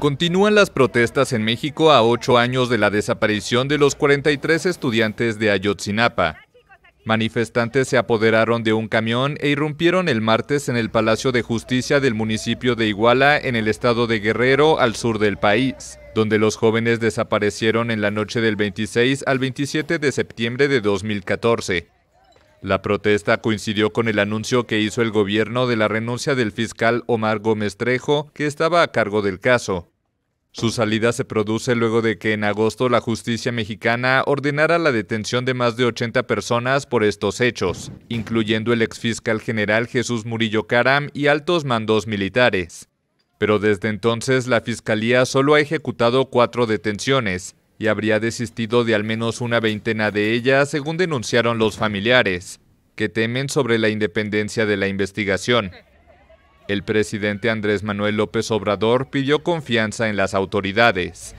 Continúan las protestas en México a ocho años de la desaparición de los 43 estudiantes de Ayotzinapa. Manifestantes se apoderaron de un camión e irrumpieron el martes en el Palacio de Justicia del municipio de Iguala, en el estado de Guerrero, al sur del país, donde los jóvenes desaparecieron en la noche del 26 al 27 de septiembre de 2014. La protesta coincidió con el anuncio que hizo el gobierno de la renuncia del fiscal Omar Gómez Trejo, que estaba a cargo del caso. Su salida se produce luego de que en agosto la justicia mexicana ordenara la detención de más de 80 personas por estos hechos, incluyendo el exfiscal general Jesús Murillo Caram y altos mandos militares. Pero desde entonces la Fiscalía solo ha ejecutado cuatro detenciones, y habría desistido de al menos una veintena de ellas, según denunciaron los familiares, que temen sobre la independencia de la investigación. El presidente Andrés Manuel López Obrador pidió confianza en las autoridades.